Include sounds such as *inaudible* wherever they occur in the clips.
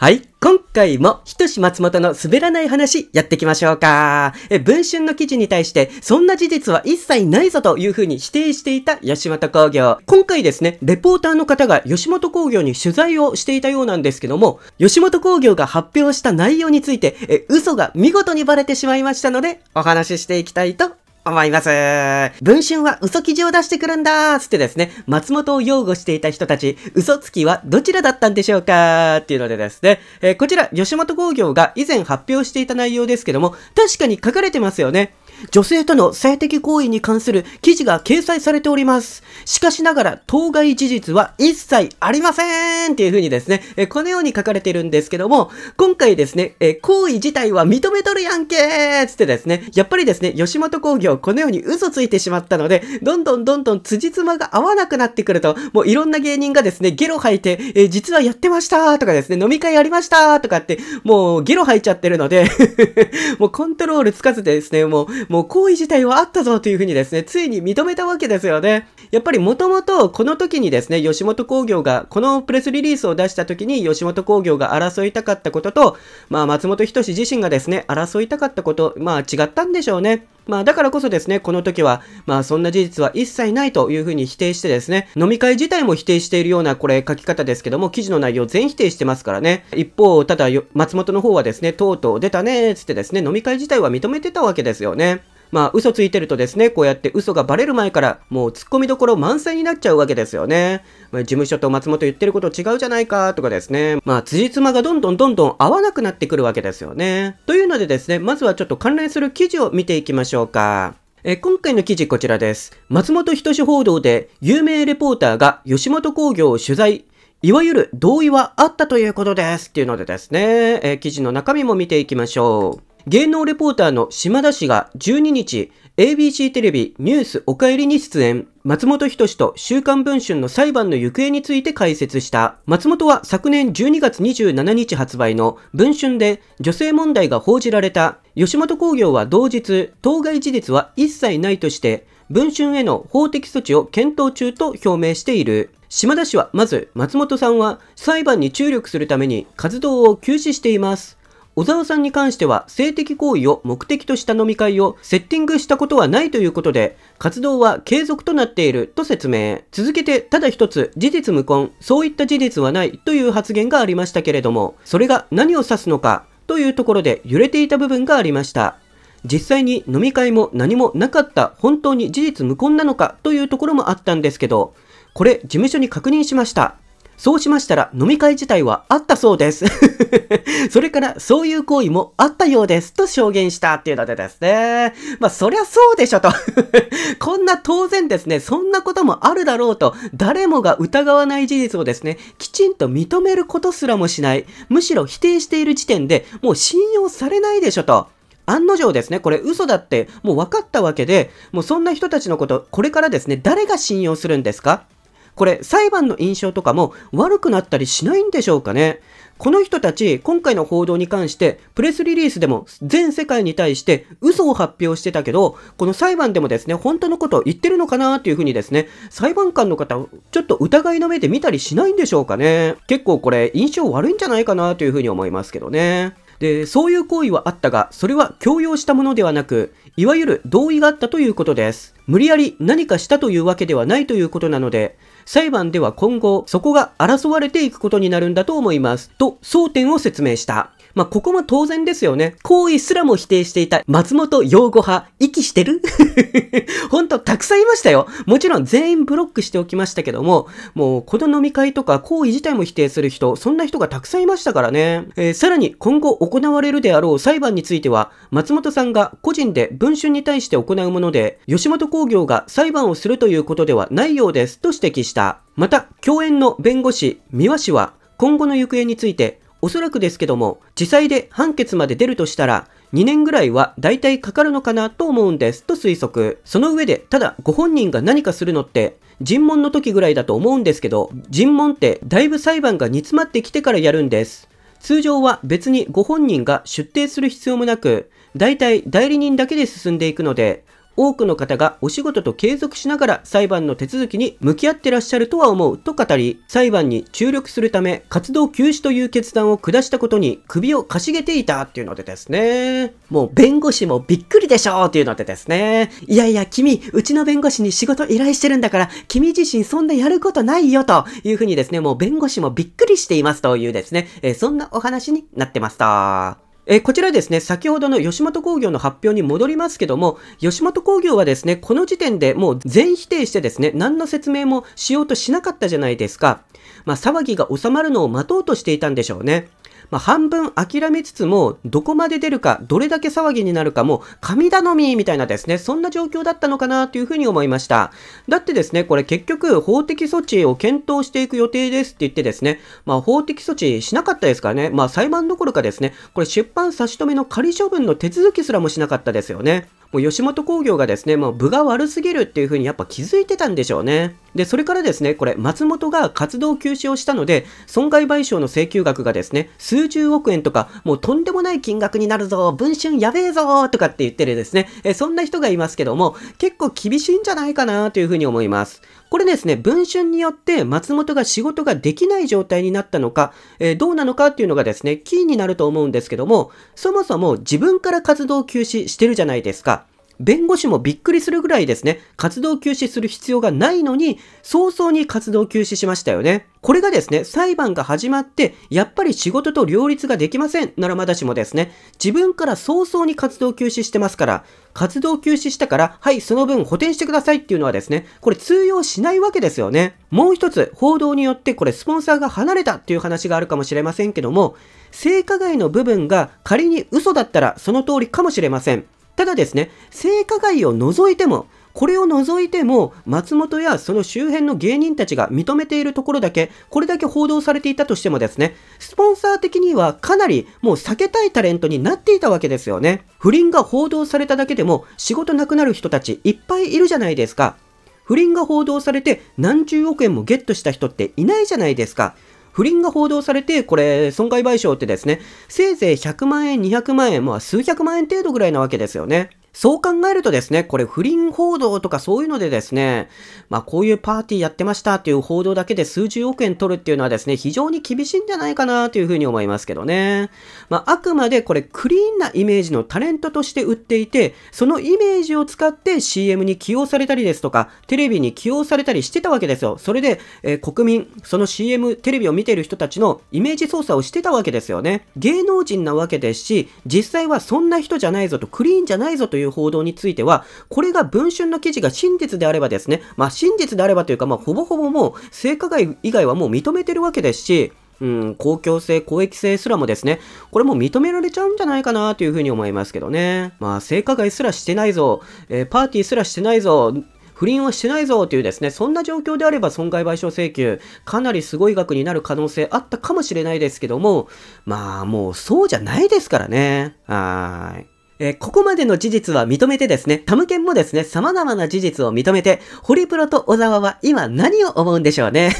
はい。今回も、ひとし松本の滑らない話、やっていきましょうか。え、文春の記事に対して、そんな事実は一切ないぞというふうに否定していた吉本工業。今回ですね、レポーターの方が吉本工業に取材をしていたようなんですけども、吉本工業が発表した内容について、え、嘘が見事にバレてしまいましたので、お話ししていきたいと思います。文春は嘘記事を出してくるんだーつってですね、松本を擁護していた人たち、嘘つきはどちらだったんでしょうかっていうのでですね、えー、こちら、吉本興業が以前発表していた内容ですけども、確かに書かれてますよね。女性との性的行為に関する記事が掲載されております。しかしながら、当該事実は一切ありませんっていう風にですね、えこのように書かれてるんですけども、今回ですね、え行為自体は認めとるやんけーつってですね、やっぱりですね、吉本工業、このように嘘ついてしまったので、どんどんどんどん辻褄が合わなくなってくると、もういろんな芸人がですね、ゲロ吐いて、え実はやってましたとかですね、飲み会やりましたとかって、もうゲロ吐いちゃってるので *laughs* もうコントロールつかずでですね、もう、もう行為自体はあったぞというふうにですね、ついに認めたわけですよね。やっぱりもともとこの時にですね、吉本興業が、このプレスリリースを出した時に吉本興業が争いたかったことと、まあ松本人志自身がですね、争いたかったこと、まあ違ったんでしょうね。まあだからこそですね、この時は、まあそんな事実は一切ないというふうに否定してですね、飲み会自体も否定しているようなこれ書き方ですけども、記事の内容全否定してますからね。一方、ただ松本の方はですね、とうとう出たね、つってですね、飲み会自体は認めてたわけですよね。まあ、嘘ついてるとですね、こうやって嘘がバレる前から、もう突っ込みどころ満載になっちゃうわけですよね。まあ、事務所と松本言ってること違うじゃないか、とかですね。まあ、辻褄がどんどんどんどん合わなくなってくるわけですよね。というのでですね、まずはちょっと関連する記事を見ていきましょうか。え今回の記事こちらです。松本人志報道で有名レポーターが吉本興業を取材。いわゆる同意はあったということです。っていうのでですね、え記事の中身も見ていきましょう。芸能レポーターの島田氏が12日、ABC テレビニュースおかえりに出演。松本人志と週刊文春の裁判の行方について解説した。松本は昨年12月27日発売の文春で女性問題が報じられた。吉本興業は同日、当該事実は一切ないとして、文春への法的措置を検討中と表明している。島田氏はまず松本さんは裁判に注力するために活動を休止しています。小沢さんに関しては性的行為を目的とした飲み会をセッティングしたことはないということで、活動は継続となっていると説明。続けて、ただ一つ、事実無根、そういった事実はないという発言がありましたけれども、それが何を指すのかというところで揺れていた部分がありました。実際に飲み会も何もなかった本当に事実無根なのかというところもあったんですけど、これ事務所に確認しました。そうしましたら飲み会自体はあったそうです *laughs* それからそういう行為もあったようですと証言したっていうのでですね。まあそりゃそうでしょと *laughs* こんな当然ですね、そんなこともあるだろうと誰もが疑わない事実をですね、きちんと認めることすらもしない。むしろ否定している時点でもう信用されないでしょと。案の定ですね、これ嘘だってもう分かったわけで、もうそんな人たちのこと、これからですね、誰が信用するんですかこれ、裁判の印象とかも悪くなったりしないんでしょうかね。この人たち、今回の報道に関して、プレスリリースでも全世界に対して嘘を発表してたけど、この裁判でもですね、本当のことを言ってるのかなというふうにですね、裁判官の方、ちょっと疑いの目で見たりしないんでしょうかね。結構これ、印象悪いんじゃないかなというふうに思いますけどね。で、そういう行為はあったが、それは強要したものではなく、いわゆる同意があったということです。無理やり何かしたというわけではないということなので、裁判では今後、そこが争われていくことになるんだと思います。と、争点を説明した。まあ、ここも当然ですよね。行為すらも否定していた松本擁護派、息してるほんと、*laughs* たくさんいましたよ。もちろん全員ブロックしておきましたけども、もう、この飲み会とか行為自体も否定する人、そんな人がたくさんいましたからね。えー、さらに、今後行われるであろう裁判については、松本さんが個人で文春に対して行うもので、吉本興業が裁判をするということではないようです、と指摘した。また、共演の弁護士、三輪氏は、今後の行方について、おそらくですけども、地裁で判決まで出るとしたら、2年ぐらいは大体かかるのかなと思うんですと推測。その上で、ただご本人が何かするのって、尋問の時ぐらいだと思うんですけど、尋問ってだいぶ裁判が煮詰まってきてからやるんです。通常は別にご本人が出廷する必要もなく、大体代理人だけで進んでいくので、多くの方がお仕事と継続しながら裁判の手続きに向き合ってらっしゃるとは思うと語り、裁判に注力するため活動休止という決断を下したことに首をかしげていたっていうのでですね。もう弁護士もびっくりでしょうっていうのでですね。いやいや、君、うちの弁護士に仕事依頼してるんだから、君自身そんなやることないよというふうにですね、もう弁護士もびっくりしていますというですね、えそんなお話になってました。えこちらですね、先ほどの吉本興業の発表に戻りますけども、吉本興業はですね、この時点でもう全否定してですね、何の説明もしようとしなかったじゃないですか。まあ、騒ぎが収まるのを待とうとしていたんでしょうね。まあ、半分諦めつつも、どこまで出るか、どれだけ騒ぎになるかも、神頼みみたいなですね、そんな状況だったのかなというふうに思いました。だってですね、これ結局、法的措置を検討していく予定ですって言ってですね、まあ、法的措置しなかったですからね、まあ、裁判どころかですね、これ出版差し止めの仮処分の手続きすらもしなかったですよね。もう吉本興業がですね、もう部が悪すぎるっていうふうにやっぱ気づいてたんでしょうね。で、それからですね、これ、松本が活動休止をしたので、損害賠償の請求額がですね、数90億円とか、もうとんでもない金額になるぞ、文春やべえぞとかって言ってるですね、えそんな人がいますけども、結構厳しいんじゃないかなというふうに思います。これですね、文春によって松本が仕事ができない状態になったのか、えー、どうなのかっていうのがですね、キーになると思うんですけども、そもそも自分から活動休止してるじゃないですか。弁護士もびっくりするぐらいですね、活動休止する必要がないのに、早々に活動休止しましたよね。これがですね、裁判が始まって、やっぱり仕事と両立ができませんならまだしもですね、自分から早々に活動休止してますから、活動休止したから、はい、その分補填してくださいっていうのはですね、これ通用しないわけですよね。もう一つ、報道によってこれスポンサーが離れたっていう話があるかもしれませんけども、性加害の部分が仮に嘘だったらその通りかもしれません。ただですね、性加害を除いても、これを除いても、松本やその周辺の芸人たちが認めているところだけ、これだけ報道されていたとしてもですね、スポンサー的にはかなりもう避けたいタレントになっていたわけですよね。不倫が報道されただけでも仕事なくなる人たちいっぱいいるじゃないですか。不倫が報道されて何十億円もゲットした人っていないじゃないですか。不倫が報道されて、これ、損害賠償ってですね、せいぜい100万円、200万円、まあ数百万円程度ぐらいなわけですよね。そう考えるとですね、これ不倫報道とかそういうのでですね、まあこういうパーティーやってましたっていう報道だけで数十億円取るっていうのはですね、非常に厳しいんじゃないかなというふうに思いますけどね。まああくまでこれクリーンなイメージのタレントとして売っていて、そのイメージを使って CM に起用されたりですとか、テレビに起用されたりしてたわけですよ。それで、えー、国民、その CM、テレビを見ている人たちのイメージ操作をしてたわけですよね。芸能人なわけですし、実際はそんな人じゃないぞと、クリーンじゃないぞといういう報道については、これが文春の記事が真実であればですね、まあ真実であればというか、まあほぼほぼもう性加害以外はもう認めてるわけですし、うん、公共性、公益性すらもですね、これも認められちゃうんじゃないかなというふうに思いますけどね。まあ、性加害すらしてないぞ、えー、パーティーすらしてないぞ、不倫はしてないぞというですね、そんな状況であれば損害賠償請求、かなりすごい額になる可能性あったかもしれないですけども、まあもうそうじゃないですからね。はーい。えー、ここまでの事実は認めてですね、タムケンもですね、様々な事実を認めて、ホリプロと小沢は今何を思うんでしょうね。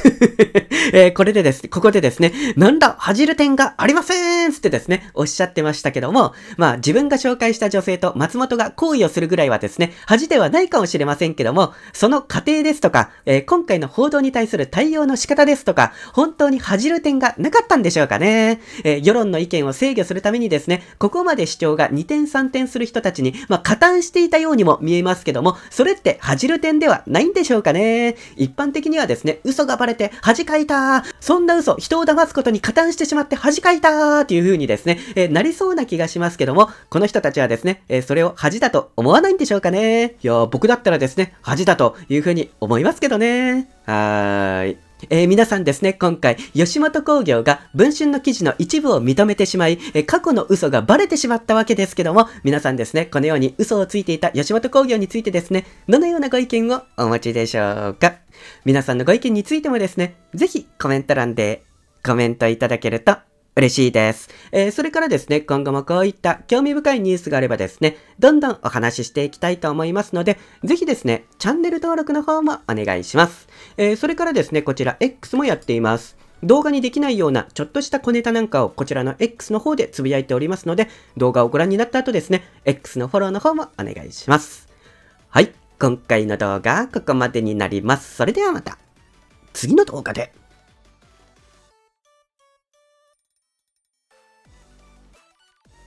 *laughs* えー、これでですね、ここでですね、なんだ、恥じる点がありませんつってですね、おっしゃってましたけども、まあ自分が紹介した女性と松本が行為をするぐらいはですね、恥ではないかもしれませんけども、その過程ですとか、えー、今回の報道に対する対応の仕方ですとか、本当に恥じる点がなかったんでしょうかね。えー、世論の意見を制御するためにですね、ここまで主張が2点3転する人たちに、まあ、加担していたようにも見えますけども、それって恥じる点ではないんでしょうかね。一般的にはですね、嘘がバレて恥かいたそんな嘘、人を騙すことに加担してしまって恥かいたっていう風にですね、えー、なりそうな気がしますけども、この人たちはですね、えー、それを恥だと思わないんでしょうかね。いや僕だったらですね、恥だという風に思いますけどね。はーい。えー、皆さんですね、今回、吉本興業が文春の記事の一部を認めてしまい、えー、過去の嘘がバレてしまったわけですけども、皆さんですね、このように嘘をついていた吉本興業についてですね、どのようなご意見をお持ちでしょうか皆さんのご意見についてもですね、ぜひコメント欄でコメントいただけると嬉しいです。えー、それからですね、今後もこういった興味深いニュースがあればですね、どんどんお話ししていきたいと思いますので、ぜひですね、チャンネル登録の方もお願いします。えー、それからですね、こちら X もやっています。動画にできないようなちょっとした小ネタなんかをこちらの X の方でつぶやいておりますので、動画をご覧になった後ですね、X のフォローの方もお願いします。はい、今回の動画はここまでになります。それではまた、次の動画で。